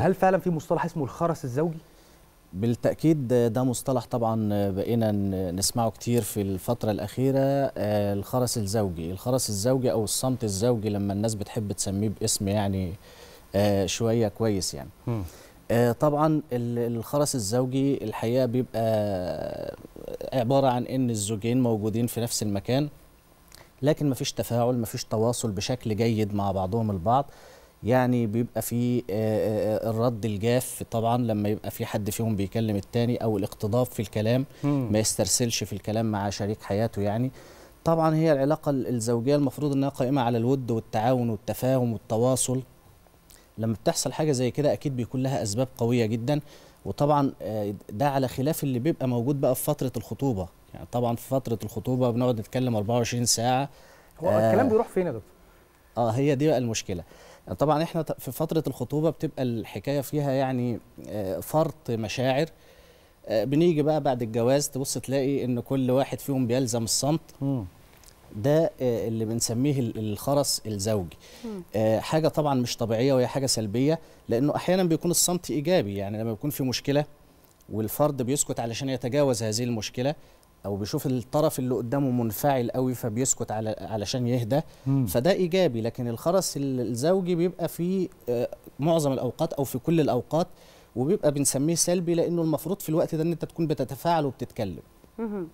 هل فعلا في مصطلح اسمه الخرس الزوجي؟ بالتأكيد ده مصطلح طبعا بقينا نسمعه كتير في الفترة الأخيرة آه، الخرس الزوجي الخرس الزوجي أو الصمت الزوجي لما الناس بتحب تسميه باسم يعني آه، شوية كويس يعني آه، طبعا الخرس الزوجي الحقيقة بيبقى عبارة عن أن الزوجين موجودين في نفس المكان لكن مفيش تفاعل مفيش تواصل بشكل جيد مع بعضهم البعض يعني بيبقى في آه، آه، آه، الرد الجاف طبعا لما يبقى في حد فيهم بيكلم التاني او الاقتضاب في الكلام ما يسترسلش في الكلام مع شريك حياته يعني طبعا هي العلاقه الزوجيه المفروض انها قائمه على الود والتعاون والتفاهم والتواصل لما بتحصل حاجه زي كده اكيد بيكون لها اسباب قويه جدا وطبعا ده على خلاف اللي بيبقى موجود بقى في فتره الخطوبه يعني طبعا في فتره الخطوبه بنقعد نتكلم 24 ساعه هو الكلام بيروح فين يا دكتور اه هي دي بقى المشكله طبعا احنا في فتره الخطوبه بتبقى الحكايه فيها يعني آه، فرط مشاعر آه، بنيجي بقى بعد الجواز تبص تلاقي ان كل واحد فيهم بيلزم الصمت ده آه، اللي بنسميه الخرس الزوجي حاجه طبعا مش طبيعيه وهي حاجه سلبيه لانه احيانا بيكون الصمت ايجابي يعني لما بيكون في مشكله والفرد بيسكت علشان يتجاوز هذه المشكله او بيشوف الطرف اللي قدامه منفعل قوي فبيسكت على علشان يهدى فده ايجابي لكن الخرس الزوجي بيبقى في آه، معظم الاوقات او في كل الاوقات وبيبقى بنسميه سلبي لانه المفروض في الوقت ده ان انت تكون بتتفاعل وبتتكلم